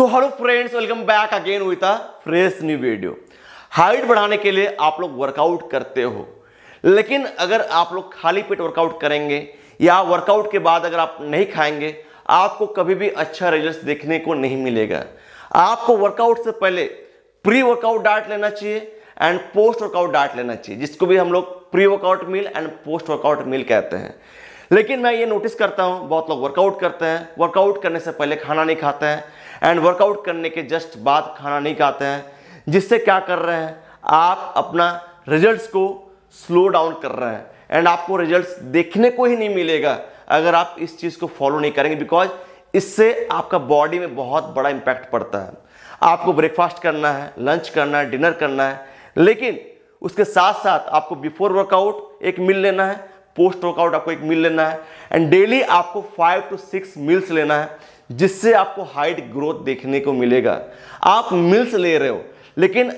so hello friends welcome back again with a fresh new video height बढ़ाने के लिए आप लोग वर्कआउट करते हो लेकिन अगर आप लोग खाली पेट वर्कआउट करेंगे या वर्कआउट के बाद अगर आप नहीं खाएंगे आपको कभी भी अच्छा रिजल्ट देखने को नहीं मिलेगा आपको वर्कआउट से पहले प्री वर्कआउट डाइट लेना चाहिए एंड पोस्ट वर्कआउट डाइट लेना चाहिए जिसको भी हम लोग pre workout meal and post workout meal कहते हैं लेकिन मैं ये नोटिस करता हूँ बहुत लोग वर्कआउट करते हैं वर्कआउट करने से पहले खाना नहीं खाते हैं एंड वर्कआउट करने के जस्ट बाद खाना नहीं खाते हैं जिससे क्या कर रहे हैं आप अपना रिजल्ट्स को स्लो डाउन कर रहे हैं एंड आपको रिजल्ट्स देखने को ही नहीं मिलेगा अगर आप इस चीज़ को फॉलो नहीं करेंगे बिकॉज इससे आपका बॉडी में बहुत बड़ा इम्पैक्ट पड़ता है आपको ब्रेकफास्ट करना है लंच करना है डिनर करना है लेकिन उसके साथ साथ आपको बिफोर वर्कआउट एक मिल लेना है पोस्ट वर्कआउट आपको एक मिल लेना है एंड डेली आपको फाइव टू सिक्स मिल्स लेना है जिससे आपको हाइट ग्रोथ देखने को मिलेगा आप मिल्स ले रहे हो लेकिन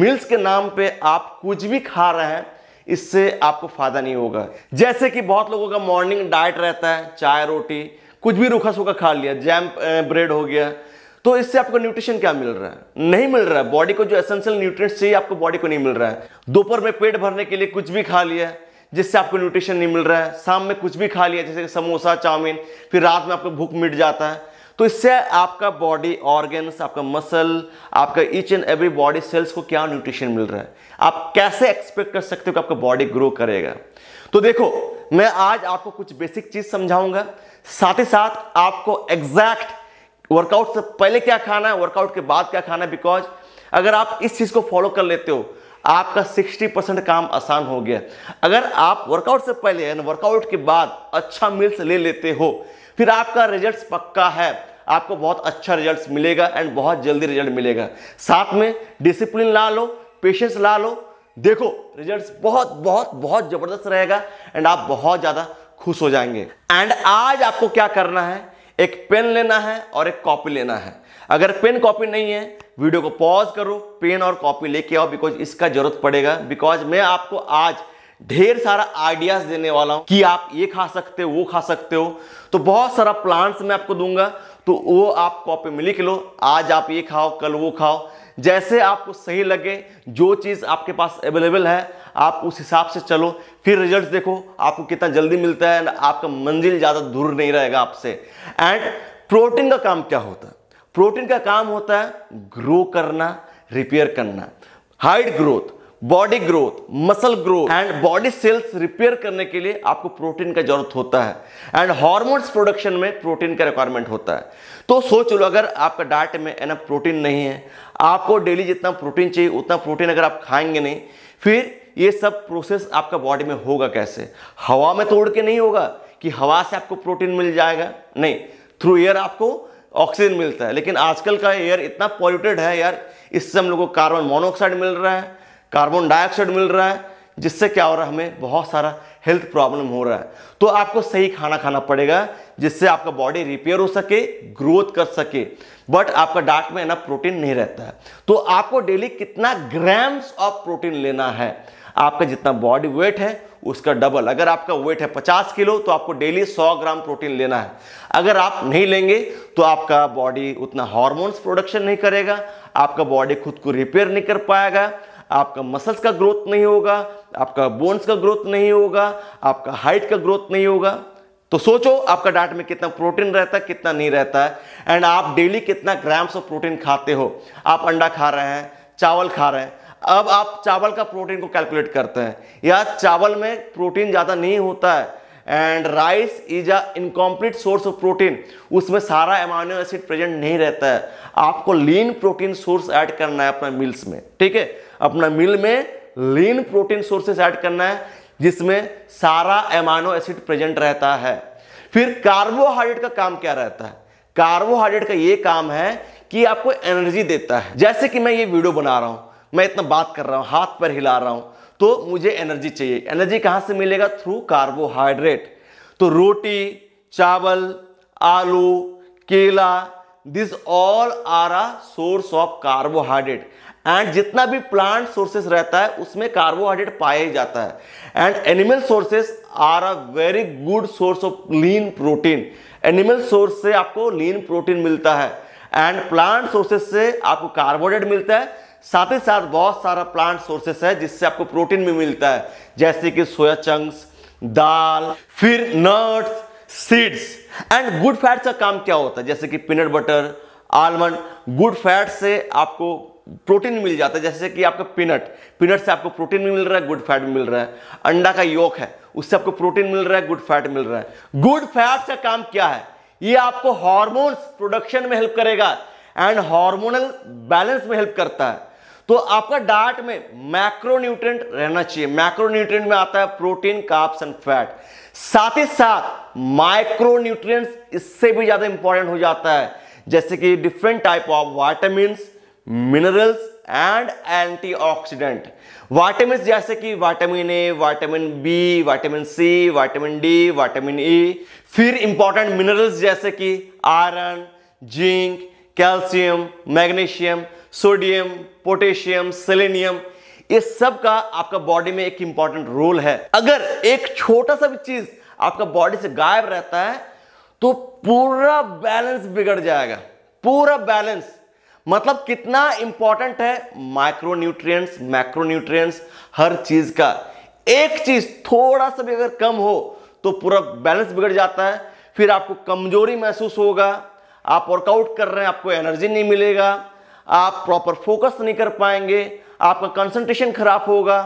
मिल्स के नाम पे आप कुछ भी खा रहे हैं इससे आपको फायदा नहीं होगा जैसे कि बहुत लोगों का मॉर्निंग डाइट रहता है चाय रोटी कुछ भी रूखा सूखा खा लिया जैम ब्रेड हो गया तो इससे आपको न्यूट्रिशन क्या मिल रहा है नहीं मिल रहा है बॉडी को जो एसेंशियल न्यूट्रिएंट्स चाहिए आपको बॉडी को नहीं मिल रहा है दोपहर में पेट भरने के लिए कुछ भी खा लिया जिससे आपको न्यूट्रिशन नहीं मिल रहा है शाम में कुछ भी खा लिया जैसे समोसा चाउमीन फिर रात में आपको भूख मिट जाता है तो इससे आपका बॉडी ऑर्गेन्स आपका मसल आपका each and every body cells को क्या न्यूट्रिशन मिल रहा है आप कैसे एक्सपेक्ट कर सकते हो कि आपका बॉडी ग्रो करेगा तो देखो मैं आज आपको कुछ बेसिक चीज समझाऊंगा साथ ही साथ आपको एग्जैक्ट वर्कआउट से पहले क्या खाना है वर्कआउट के बाद क्या खाना है बिकॉज अगर आप इस चीज को फॉलो कर लेते हो आपका 60 परसेंट काम आसान हो गया अगर आप वर्कआउट से पहले यानी वर्कआउट के बाद अच्छा मील्स ले लेते हो फिर आपका रिजल्ट्स पक्का है आपको बहुत अच्छा रिजल्ट्स मिलेगा एंड बहुत जल्दी रिजल्ट मिलेगा साथ में डिसिप्लिन ला लो पेशेंस ला लो देखो रिजल्ट्स बहुत बहुत बहुत ज़बरदस्त रहेगा एंड आप बहुत ज़्यादा खुश हो जाएंगे एंड आज आपको क्या करना है एक पेन लेना है और एक कॉपी लेना है अगर पेन कॉपी नहीं है वीडियो को पॉज करो पेन और कॉपी लेके आओ बिकॉज इसका जरूरत पड़ेगा बिकॉज मैं आपको आज ढेर सारा आइडियाज देने वाला हूं कि आप ये खा सकते हो वो खा सकते हो तो बहुत सारा प्लांट्स मैं आपको दूंगा तो वो आप कॉपी में लिख लो आज आप ये खाओ कल वो खाओ जैसे आपको सही लगे जो चीज़ आपके पास अवेलेबल है आप उस हिसाब से चलो फिर रिजल्ट देखो आपको कितना जल्दी मिलता है एंड आपका मंजिल ज़्यादा दूर नहीं रहेगा आपसे एंड प्रोटीन का काम क्या होता है प्रोटीन का काम होता है ग्रो करना रिपेयर करना height growth body growth muscle growth and body cells repair करने के लिए आपको प्रोटीन का जरूरत होता है एंड हार्मोन्स प्रोडक्शन में प्रोटीन का रिक्वायरमेंट होता है तो सोच लो अगर आपका डाइट में एना प्रोटीन नहीं है आपको डेली जितना प्रोटीन चाहिए उतना प्रोटीन अगर आप खाएंगे नहीं फिर ये सब प्रोसेस आपका बॉडी में होगा कैसे हवा में तोड़ के नहीं होगा कि हवा से आपको प्रोटीन मिल जाएगा नहीं थ्रू एयर आपको ऑक्सीजन मिलता है लेकिन आजकल का एयर इतना पॉल्यूटेड है यार इससे हम लोग को कार्बन मोनोऑक्साइड मिल रहा है कार्बन डाइऑक्साइड मिल रहा है जिससे क्या हो रहा है हमें बहुत सारा हेल्थ प्रॉब्लम हो रहा है तो आपको सही खाना खाना पड़ेगा जिससे आपका बॉडी रिपेयर हो सके ग्रोथ कर सके बट आपका डाट में ना प्रोटीन नहीं रहता है तो आपको डेली कितना ग्राम्स ऑफ प्रोटीन लेना है आपका जितना बॉडी वेट है उसका डबल अगर आपका वेट है 50 किलो तो आपको डेली 100 ग्राम प्रोटीन लेना है अगर आप नहीं लेंगे तो आपका बॉडी उतना हार्मोन्स प्रोडक्शन नहीं करेगा आपका बॉडी खुद को रिपेयर नहीं कर पाएगा आपका मसल्स का ग्रोथ नहीं होगा आपका बोन्स का ग्रोथ नहीं होगा आपका हाइट का ग्रोथ नहीं होगा तो सोचो आपका डाइट में कितना प्रोटीन रहता है कितना नहीं रहता है एंड आप डेली कितना ग्राम्स ऑफ प्रोटीन खाते हो आप अंडा खा रहे हैं चावल खा रहे हैं अब आप चावल का प्रोटीन को कैलकुलेट करते हैं या चावल में प्रोटीन ज़्यादा नहीं होता है and rice is a incomplete source of protein उसमें सारा एमानो एसिड प्रेजेंट नहीं रहता है आपको लीन प्रोटीन सोर्स ऐड करना है अपना मिल्स में ठीक है अपना मिल में लीन प्रोटीन सोर्सेस ऐड करना है जिसमें सारा एमानो एसिड प्रेजेंट रहता है फिर कार्बोहाइड्रेट का काम क्या रहता है कार्बोहाइड्रेट का ये काम है कि आपको एनर्जी देता है जैसे कि मैं ये वीडियो बना रहा हूं मैं इतना बात कर रहा हूँ हाथ पर हिला रहा हूँ तो मुझे एनर्जी चाहिए एनर्जी कहाँ से मिलेगा थ्रू कार्बोहाइड्रेट तो रोटी चावल आलू केला this all are a source of carbohydrate and जितना भी प्लांट सोर्सेस रहता है उसमें कार्बोहाइड्रेट पाया जाता है and animal sources are a very good source of lean protein animal source से आपको लीन प्रोटीन मिलता है एंड प्लांट सोर्सेस से आपको कार्बोहाइड्रेट मिलता है साथ ही साथ बहुत सारा प्लांट सोर्सेस है जिससे आपको प्रोटीन भी मिलता है जैसे कि सोया चंक्स दाल फिर nuts seeds and good fat का काम क्या होता है जैसे कि peanut butter almond good fat से आपको प्रोटीन मिल जाता है जैसे कि आपका पीनट पीनट से आपको प्रोटीन भी मिल रहा है गुड फैट भी मिल रहा है अंडा का योक है उससे आपको प्रोटीन मिल रहा है गुड फैट मिल रहा है गुड फैट का काम क्या है ये आपको हार्मोन्स प्रोडक्शन में हेल्प करेगा एंड हार्मोनल बैलेंस में हेल्प करता है तो आपका डाइट में मैक्रोन्यूट्रेंट रहना चाहिए मैक्रोन्यूट्रेंट में आता है प्रोटीन काप्स एंड फैट साथ ही साथ माइक्रोन्यूट्रिएंट्स इससे भी ज्यादा इंपॉर्टेंट हो जाता है जैसे कि different type of vitamin minerals and antioxidant vitamin जैसे कि vitamin A vitamin B vitamin C vitamin D vitamin E फिर इंपॉर्टेंट मिनरल्स जैसे कि iron zinc calcium magnesium sodium potassium selenium ये सब का आपका बॉडी में एक इंपॉर्टेंट रोल है अगर एक छोटा सा भी चीज आपका बॉडी से गायब रहता है तो पूरा बैलेंस बिगड़ जाएगा पूरा बैलेंस मतलब कितना इंपॉर्टेंट है माइक्रो न्यूट्रिएंट्स हर चीज का एक चीज थोड़ा सा भी अगर कम हो तो पूरा बैलेंस बिगड़ जाता है फिर आपको कमजोरी महसूस होगा आप वर्कआउट कर रहे हैं आपको एनर्जी नहीं मिलेगा आप प्रॉपर फोकस नहीं कर पाएंगे आपका कंसंट्रेशन खराब होगा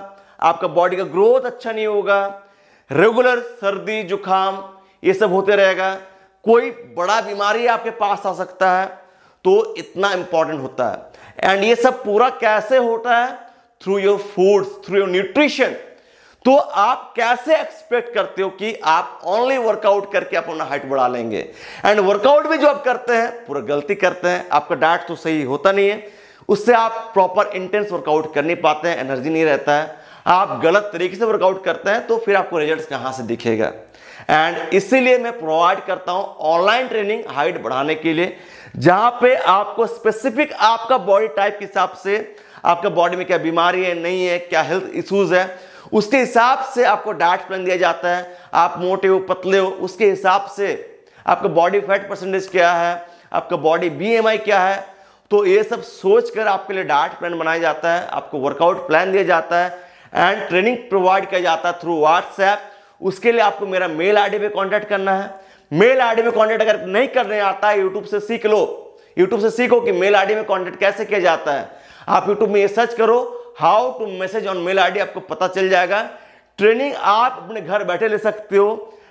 आपका बॉडी का ग्रोथ अच्छा नहीं होगा रेगुलर सर्दी जुकाम ये सब होते रहेगा कोई बड़ा बीमारी आपके पास आ सकता है तो इतना इंपॉर्टेंट होता है एंड ये सब पूरा कैसे होता है through your foods through your nutrition तो आप कैसे एक्सपेक्ट करते हो कि आप ओनली वर्कआउट करके आप अपना हाइट बढ़ा लेंगे एंड वर्कआउट भी जो आप करते हैं पूरा गलती करते हैं आपका डाइट तो सही होता नहीं है उससे आप प्रॉपर इंटेंस वर्कआउट कर नहीं पाते हैं एनर्जी नहीं रहता है आप गलत तरीके से वर्कआउट करते हैं तो फिर आपको रिजल्ट कहाँ से दिखेगा एंड इसीलिए मैं प्रोवाइड करता हूँ ऑनलाइन ट्रेनिंग हाइट बढ़ाने के लिए जहाँ पे आपको स्पेसिफिक आपका बॉडी टाइप के हिसाब से आपका बॉडी में क्या बीमारी है नहीं है क्या हेल्थ इश्यूज है उसके हिसाब से आपको डाइट प्लान दिया जाता है आप मोटे हो पतले हो उसके हिसाब से आपका बॉडी फैट परसेंटेज क्या है आपका बॉडी बीएमआई क्या है तो ये सब सोच कर आपके लिए डाइट प्लान बनाया जाता है आपको वर्कआउट प्लान दिया जाता है एंड ट्रेनिंग प्रोवाइड किया जाता है थ्रू व्हाट्सएप उसके लिए आपको मेरा मेल आईडी पे कांटेक्ट करना है मेल आईडी में कांटेक्ट अगर नहीं करने आता है यूट्यूब से सीख लो यूट्यूब से सीखो कि मेल आईडी में कांटेक्ट कैसे किया जाता है आप यूट्यूब में ये सर्च करो how to message on mail ID आपको पता चल जाएगा ट्रेनिंग आप अपने घर बैठे ले सकते हो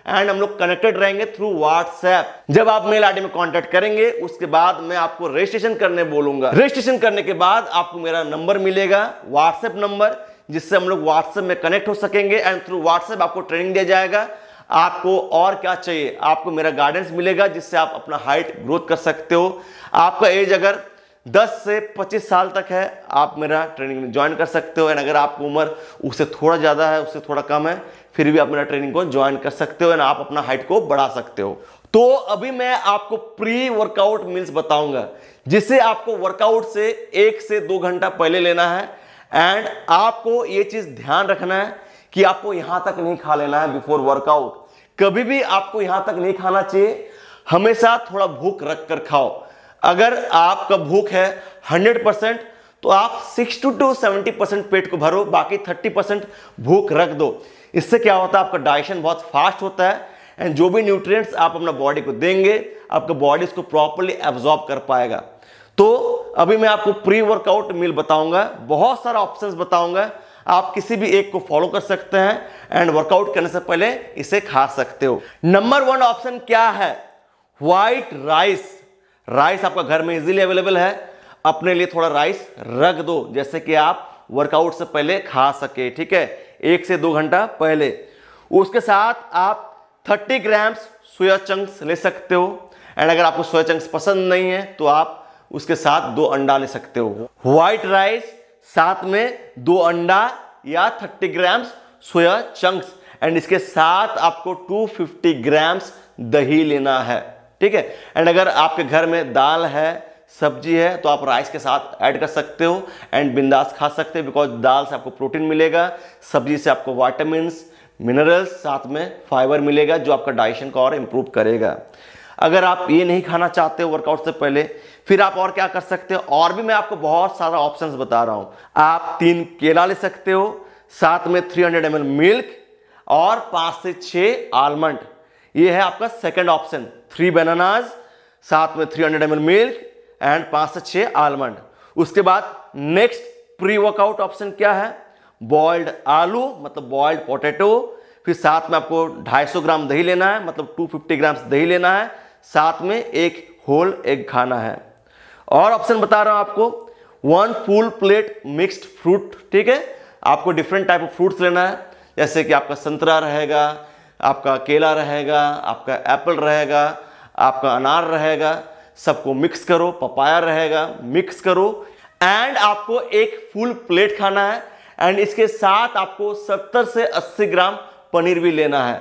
एंड हम लोग कनेक्टेड रहेंगे थ्रू व्हाट्सएप जब आप मेल आईडी में कांटेक्ट करेंगे उसके बाद मैं आपको रजिस्ट्रेशन करने बोलूंगा रजिस्ट्रेशन करने के बाद आपको मेरा नंबर मिलेगा व्हाट्सएप नंबर जिससे हम लोग व्हाट्सएप में कनेक्ट हो सकेंगे एंड थ्रू व्हाट्सएप आपको ट्रेनिंग दिया जाएगा आपको और क्या चाहिए आपको मेरा गाइडेंस मिलेगा जिससे आप अपना हाइट ग्रोथ कर सकते हो आपका एज अगर 10 से 25 साल तक है आप मेरा ट्रेनिंग में ज्वाइन कर सकते हो एंड अगर आपकी उम्र उससे थोड़ा ज़्यादा है उससे थोड़ा कम है फिर भी आप मेरा ट्रेनिंग को ज्वाइन कर सकते हो एंड आप अपना हाइट को बढ़ा सकते हो तो अभी मैं आपको प्री वर्कआउट मील्स बताऊंगा जिसे आपको वर्कआउट से एक से दो घंटा पहले लेना है एंड आपको ये चीज़ ध्यान रखना है कि आपको यहाँ तक नहीं खा लेना है बिफोर वर्कआउट कभी भी आपको यहाँ तक नहीं खाना चाहिए हमेशा थोड़ा भूख रख कर खाओ अगर आपका भूख है 100 परसेंट तो आप 60 टू 70 परसेंट पेट को भरो बाकी 30 परसेंट भूख रख दो इससे क्या होता है आपका डाइजेशन बहुत फास्ट होता है एंड जो भी न्यूट्रिएंट्स आप अपना बॉडी को देंगे आपका बॉडी इसको प्रॉपरली एब्जॉर्ब कर पाएगा तो अभी मैं आपको प्री वर्कआउट मील बताऊंगा बहुत सारा ऑप्शंस बताऊंगा आप किसी भी एक को फॉलो कर सकते हैं एंड वर्कआउट करने से पहले इसे खा सकते हो नंबर वन ऑप्शन क्या है व्हाइट राइस राइस आपका घर में इजीली अवेलेबल है अपने लिए थोड़ा राइस रख दो जैसे कि आप वर्कआउट से पहले खा सके ठीक है एक से दो घंटा पहले उसके साथ आप 30 ग्राम्स सोया चंक्स ले सकते हो एंड अगर आपको सोया चंक्स पसंद नहीं है तो आप उसके साथ दो अंडा ले सकते हो व्हाइट राइस साथ में दो अंडा या 30 ग्राम्स सोया चंक्स एंड इसके साथ आपको 250 ग्राम्स दही लेना है ठीक है एंड अगर आपके घर में दाल है सब्जी है तो आप राइस के साथ ऐड कर सकते हो एंड बिंदास खा सकते हो बिकॉज दाल से आपको प्रोटीन मिलेगा सब्जी से आपको वाइटामिन मिनरल्स साथ में फाइबर मिलेगा जो आपका डाइजेशन को और इम्प्रूव करेगा अगर आप ये नहीं खाना चाहते हो वर्कआउट से पहले फिर आप और क्या कर सकते हो और भी मैं आपको बहुत सारा ऑप्शंस बता रहा हूँ आप तीन केला ले सकते हो साथ में 300 हंड्रेड मिल्क और पाँच से छः आलमंड ये है आपका सेकंड ऑप्शन थ्री बनानाज साथ में three hundred M milk and पांच से छह आलमंड उसके बाद नेक्स्ट प्री वर्कआउट ऑप्शन क्या है बॉइल्ड आलू मतलब बॉइल्ड पोटैटो फिर साथ में आपको 250 ग्राम दही लेना है मतलब 250 ग्राम्स दही लेना है साथ में एक होल एक खाना है और ऑप्शन बता रहा हूं आपको one full plate mixed fruit ठीक है आपको डिफरेंट टाइप ऑफ फ्रूट्स लेना है जैसे कि आपका संतरा रहेगा आपका केला रहेगा आपका एप्पल रहेगा आपका अनार रहेगा सबको मिक्स करो पपाया रहेगा मिक्स करो एंड आपको एक फुल प्लेट खाना है एंड इसके साथ आपको 70 से 80 ग्राम पनीर भी लेना है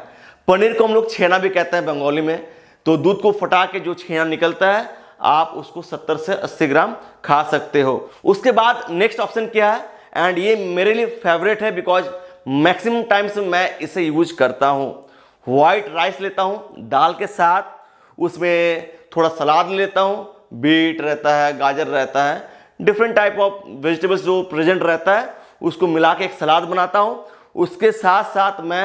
पनीर को हम लोग छेना भी कहते हैं बंगाली में तो दूध को फटा के जो छेना निकलता है आप उसको 70 से 80 ग्राम खा सकते हो उसके बाद नेक्स्ट ऑप्शन क्या है एंड ये मेरे लिए फेवरेट है बिकॉज मैक्सिमम टाइम्स मैं इसे यूज करता हूँ वाइट राइस लेता हूँ दाल के साथ उसमें थोड़ा सलाद लेता हूँ बीट रहता है गाजर रहता है डिफरेंट टाइप ऑफ वेजिटेबल्स जो प्रेजेंट रहता है उसको मिला के एक सलाद बनाता हूँ उसके साथ साथ मैं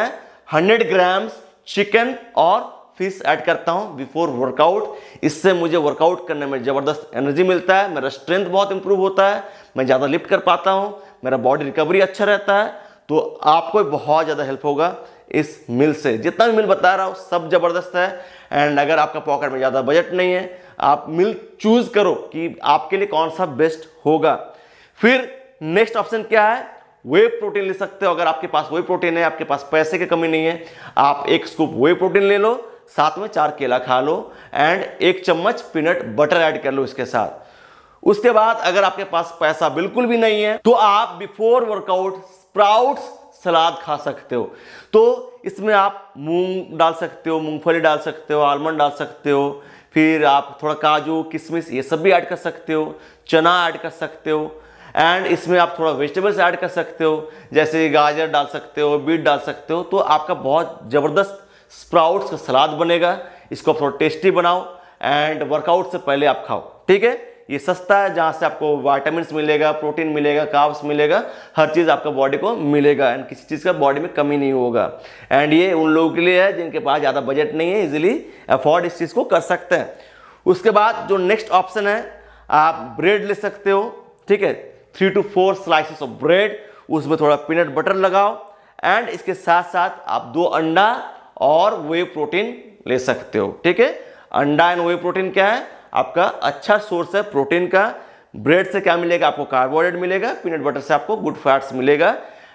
100 ग्राम्स चिकन और फिश ऐड करता हूँ बिफोर वर्कआउट इससे मुझे वर्कआउट करने में ज़बरदस्त एनर्जी मिलता है मेरा स्ट्रेंथ बहुत इंप्रूव होता है मैं ज़्यादा लिफ्ट कर पाता हूँ मेरा बॉडी रिकवरी अच्छा रहता है तो आपको बहुत ज़्यादा हेल्प होगा इस मिल से जितना भी मिल बता रहा हूँ सब ज़बरदस्त है एंड अगर आपका पॉकेट में ज़्यादा बजट नहीं है आप मिल चूज़ करो कि आपके लिए कौन सा बेस्ट होगा फिर नेक्स्ट ऑप्शन क्या है वे प्रोटीन ले सकते हो अगर आपके पास वे प्रोटीन है आपके पास पैसे की कमी नहीं है आप एक स्कूप वे प्रोटीन ले लो साथ में चार केला खा लो एंड एक चम्मच पीनट बटर ऐड कर लो इसके साथ उसके बाद अगर आपके पास पैसा बिल्कुल भी नहीं है तो आप बिफोर वर्कआउट स्प्राउट्स सलाद खा सकते हो तो इसमें आप मूंग डाल सकते हो मूंगफली डाल सकते हो आलमंड डाल सकते हो फिर आप थोड़ा काजू किशमिश ये सब भी ऐड कर सकते हो चना ऐड कर सकते हो एंड इसमें आप थोड़ा वेजिटेबल्स ऐड कर सकते हो जैसे गाजर डाल सकते हो बीट डाल सकते हो तो आपका बहुत ज़बरदस्त स्प्राउट्स का सलाद बनेगा इसको आप थोड़ा टेस्टी बनाओ एंड वर्कआउट से पहले आप खाओ ठीक है ये सस्ता है जहाँ से आपको वाइटामिन मिलेगा प्रोटीन मिलेगा काब्स मिलेगा हर चीज़ आपका बॉडी को मिलेगा एंड किसी चीज़ का बॉडी में कमी नहीं होगा एंड ये उन लोगों के लिए है जिनके पास ज़्यादा बजट नहीं है इजिली अफोर्ड इस चीज़ को कर सकते हैं उसके बाद जो नेक्स्ट ऑप्शन है आप ब्रेड ले सकते हो ठीक है three two four slices of bread उसमें थोड़ा पीनट बटर लगाओ एंड इसके साथ साथ आप दो अंडा और वे प्रोटीन ले सकते हो ठीक है अंडा एंड वे प्रोटीन क्या है आपका अच्छा सोर्स है प्रोटीन का ब्रेड से क्या मिलेगा आपको कार्बोहाइड्रेट मिलेगा पीनट बटर से आपको गुड फैट्स मिलेगा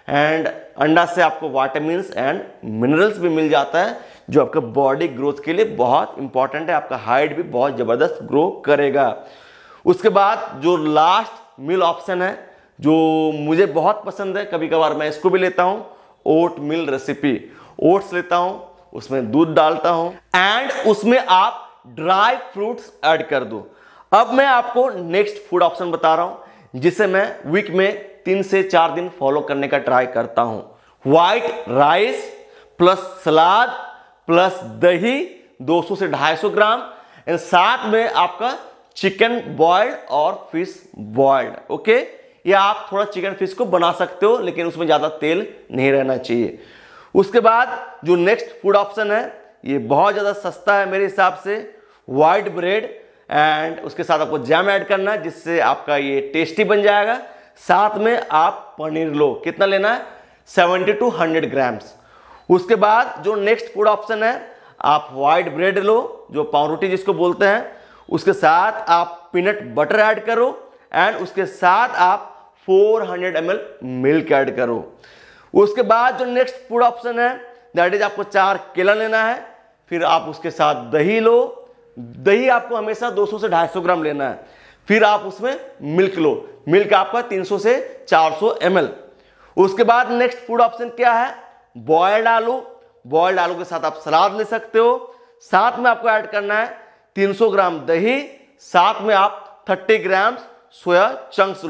एंड अंडा से आपको वाइटामिन एंड मिनरल्स भी मिल जाता है जो आपका बॉडी ग्रोथ के लिए बहुत इंपॉर्टेंट है आपका हाइट भी बहुत ज़बरदस्त ग्रो करेगा उसके बाद जो लास्ट मिल ऑप्शन है जो मुझे बहुत पसंद है कभी कभार मैं इसको भी लेता हूँ ओट मिल रेसिपी ओट्स लेता हूँ उसमें दूध डालता हूँ एंड उसमें आप ड्राई फ्रूट्स ऐड कर दो अब मैं आपको नेक्स्ट फूड ऑप्शन बता रहा हूं जिसे मैं वीक में तीन से चार दिन फॉलो करने का ट्राई करता हूं white rice plus salad plus दही 200 से 250 ग्राम एंड साथ में आपका चिकन बॉइल्ड और फिश बॉइल्ड ओके या आप थोड़ा चिकन फिश को बना सकते हो लेकिन उसमें ज़्यादा तेल नहीं रहना चाहिए उसके बाद जो नेक्स्ट फूड ऑप्शन है ये बहुत ज़्यादा सस्ता है मेरे हिसाब से वाइट ब्रेड एंड उसके साथ आपको जैम ऐड करना है जिससे आपका ये टेस्टी बन जाएगा साथ में आप पनीर लो कितना लेना है सेवेंटी टू हंड्रेड ग्राम्स उसके बाद जो नेक्स्ट फूड ऑप्शन है आप वाइट ब्रेड लो जो पावरोटी जिसको बोलते हैं उसके साथ आप पीनट बटर ऐड करो एंड उसके साथ आप 400 हंड्रेड एम मिल्क ऐड करो उसके बाद जो नेक्स्ट फूड ऑप्शन है दैट इज आपको चार केला लेना है फिर आप उसके साथ दही लो दही आपको हमेशा 200 से 250 ग्राम लेना है फिर आप उसमें मिल्क लो मिल्क आपका 300 से 400 सौ उसके बाद नेक्स्ट फूड ऑप्शन क्या है बॉयल्ड आलू बॉयल्ड आलू के साथ आप सलाद ले सकते हो साथ में आपको ऐड करना है 300 ग्राम दही साथ में आप 30 ग्राम सोया चंक्स लो